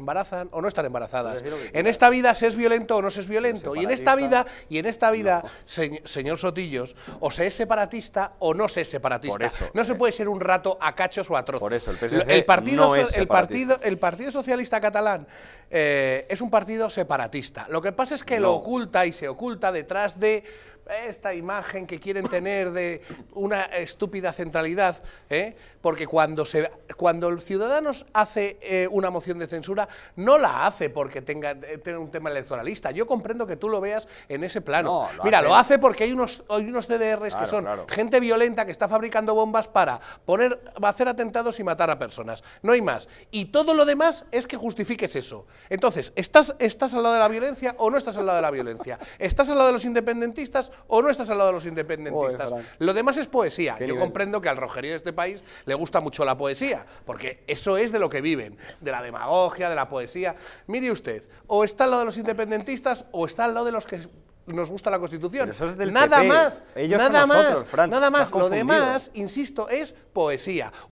embarazan o no están embarazadas. Pues en esta vida se es violento o no se es violento. Y en esta vida, y en esta vida, señor Sotillos, o se es separatista o no se es separatista. no se puede ser un rato a cachos o a trozos. Por eso el, partido, el el Partido Socialista Catalán eh, es un partido separatista. Lo que pasa es que lo oculta y se oculta detrás de esta imagen que quieren tener de una estúpida centralidad, ¿eh? porque cuando, se, cuando el Ciudadanos hace eh, una moción de censura, no la hace porque tenga, un tema electoralista. Yo comprendo que tú lo veas en ese plano. Mira, lo hace porque hay unos, hay unos CDRs que son gente violenta que está fabricando bombas para poner, hacer atentados y matar a personas. No hay más. Y todo lo demás es que justifiques eso. Entonces, ¿estás, ¿estás al lado de la violencia o no estás al lado de la violencia? ¿Estás al lado de los independentistas o no estás al lado de los independentistas? Lo demás es poesía. Yo comprendo que al rojerío de este país le gusta mucho la poesía, porque eso es de lo que viven, de la demagogia, de la poesía. Mire usted, o está al lado de los independentistas o está al lado de los que nos gusta la Constitución. Eso es del nada más, Ellos nada, más nada más, nada más. Lo demás, insisto, es poesía.